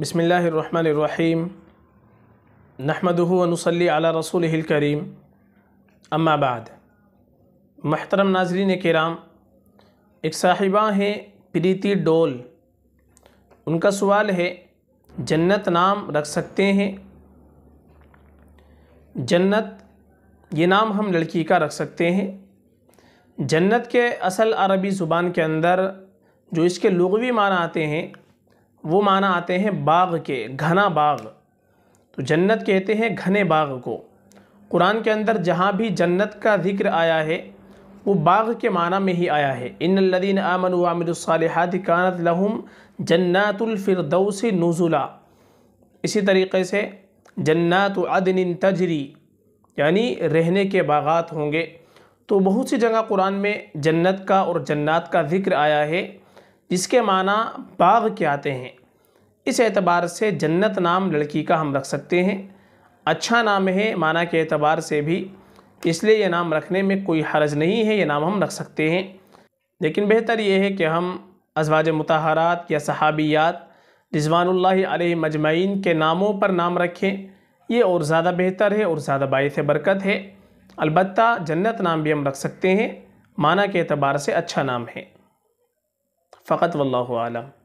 बसमीम नहमदनसली अला रसूल करीम अम्माबाद महतरम नाजरीन कराम एक साहिबा हैं प्रीति डोल उनका सवाल है जन्नत नाम रख सकते हैं जन्नत ये नाम हम लड़की का रख सकते हैं जन्नत के असल अरबी ज़ुबान के अंदर जो इसके लगवी माना आते हैं वो माना आते हैं बाग के घना बाग तो जन्नत कहते हैं घने बाग को कुरान के अंदर जहाँ भी जन्नत का जिक्र आया है वो बाग के माना में ही आया है इन लदीन आमन आमिरसालहत कानत लहम जन्नातुलफ़िरदौस नज़ुला इसी तरीके से जन्नात अदन तजरी यानी रहने के बागात होंगे तो बहुत सी जगह कुरान में जन्नत का और जन्नात का जिक्र आया है जिसके माना बाग के आते हैं इस एतबार से जन्नत नाम लड़की का हम रख सकते हैं अच्छा नाम है माना के एतबार से भी इसलिए यह नाम रखने में कोई हर्ज नहीं है यह नाम हम रख सकते हैं लेकिन बेहतर ये है कि हम अजवाज मतहारात या सहाबियात रिजवानल्ला मजमैन के नामों पर नाम रखें ये और ज़्यादा बेहतर है और ज़्यादा बायस बरकत है अलबत् जन्नत नाम भी हम रख सकते हैं माना के अतबार से अच्छा नाम है فقط والله أعلم